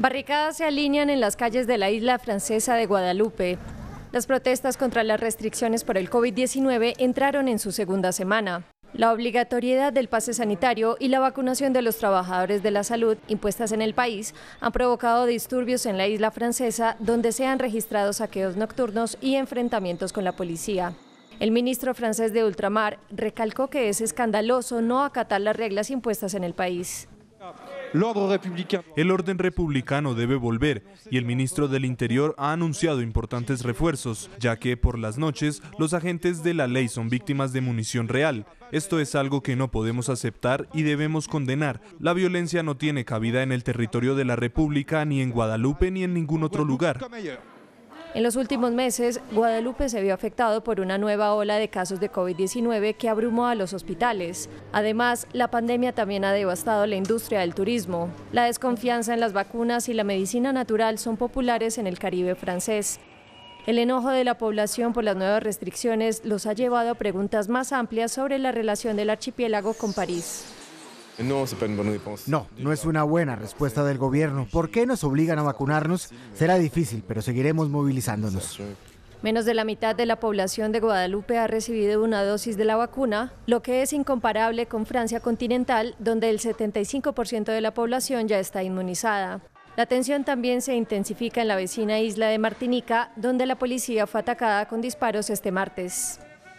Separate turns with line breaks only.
Barricadas se alinean en las calles de la isla francesa de Guadalupe. Las protestas contra las restricciones por el COVID-19 entraron en su segunda semana. La obligatoriedad del pase sanitario y la vacunación de los trabajadores de la salud impuestas en el país han provocado disturbios en la isla francesa donde se han registrado saqueos nocturnos y enfrentamientos con la policía. El ministro francés de Ultramar recalcó que es escandaloso no acatar las reglas impuestas en el país.
El orden republicano debe volver y el ministro del Interior ha anunciado importantes refuerzos, ya que por las noches los agentes de la ley son víctimas de munición real. Esto es algo que no podemos aceptar y debemos condenar. La violencia no tiene cabida en el territorio de la República, ni en Guadalupe, ni en ningún otro lugar.
En los últimos meses, Guadalupe se vio afectado por una nueva ola de casos de COVID-19 que abrumó a los hospitales. Además, la pandemia también ha devastado la industria del turismo. La desconfianza en las vacunas y la medicina natural son populares en el Caribe francés. El enojo de la población por las nuevas restricciones los ha llevado a preguntas más amplias sobre la relación del archipiélago con París.
No, no es una buena respuesta del gobierno. ¿Por qué nos obligan a vacunarnos? Será difícil, pero seguiremos movilizándonos.
Menos de la mitad de la población de Guadalupe ha recibido una dosis de la vacuna, lo que es incomparable con Francia continental, donde el 75% de la población ya está inmunizada. La tensión también se intensifica en la vecina isla de Martinica, donde la policía fue atacada con disparos este martes.